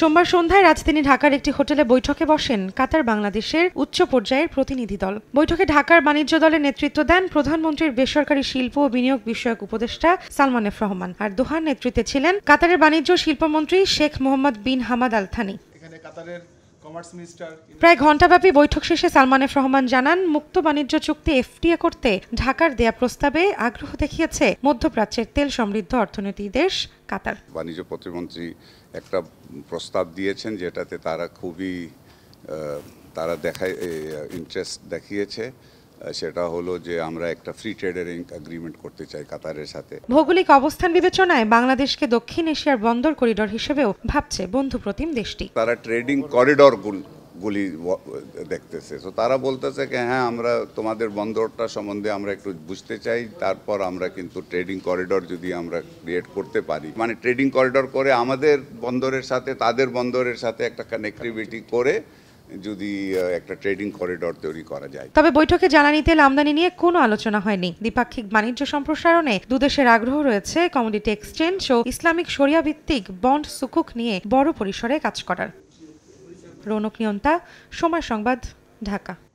সোমবার সন্ধ্যায় রাজধানী ঢাকার একটি হোটেলে বৈঠকে বসেন কাতার বাংলাদেশের উচ্চ পর্যায়ের প্রতিনিধি দল বৈঠকে ঢাকার বাণিজ্য দলের নেতৃত্ব দেন প্রধানমন্ত্রীর বেসরকারি শিল্প ও বিনিয়োগ বিষয়ক উপদেষ্টা সালমান এফ রহমান আর দোহার নেতৃত্বে ছিলেন কাতারের বাণিজ্য শিল্পমন্ত্রী Sheikh Mohammed bin Hamad Al Thani এখানে কাতারের প্রায় ঘণ্টাব্যাপী বৈঠক শেষে সালমান এফ রহমান জানান মুক্ত বাণিজ্য চুক্তি এফটিএ করতে ঢাকার দেয়া প্রস্তাবে আগ্রহ দেখিয়েছে মধ্যপ্রাচ্যের তেল সমৃদ্ধ অর্থনীতি দেশ কাতার বাণিজ্য প্রতিমন্ত্রী একটা প্রস্তাব দিয়েছেন যেটাতে তারা খুবই তারা দেখায় ইন্টারেস্ট দেখিয়েছে সেটা হলো যে আমরা একটা ফ্রি ট্রেডের এগ্রিমেন্ট করতে চাই কাতারের সাথে ভৌগোলিক অবস্থান বিবেচনায় বাংলাদেশকে দক্ষিণ এশিয়ার বন্দর করিডর হিসেবেও ভাবছে বন্ধু প্রতিম দেশটি তারা ট্রেডিং করিডর গুলি দেখতেছে তো তারা বলতেছে যে হ্যাঁ আমরা তোমাদের বন্দরটা সম্বন্ধে আমরা একটু বুঝতে চাই তারপর আমরা কিন্তু ট্রেডিং করিডর যদি আমরা ক্রিয়েট করতে পারি মানে ট্রেডিং করিডর করে আমাদের বন্দরের সাথে তাদের বন্দরের সাথে একটা কানেক্টিভিটি করে যদি একটা ট্রেডিং করিডর তৈরি করা যায় তবে বৈঠকে জ্বালানি তেল আমদানি নিয়ে কোনো আলোচনা হয়নি দ্বিপাক্ষিক বাণিজ্য সম্প্রসারণে দুদেশের আগ্রহ রয়েছে কমোডিটি এক্সচেঞ্জ ও ইসলামিক সরিয়া ভিত্তিক বন্ড সুকুক নিয়ে বড় পরিসরে কাজ করার রৌনক নিয়ন্তা সময় সংবাদ ঢাকা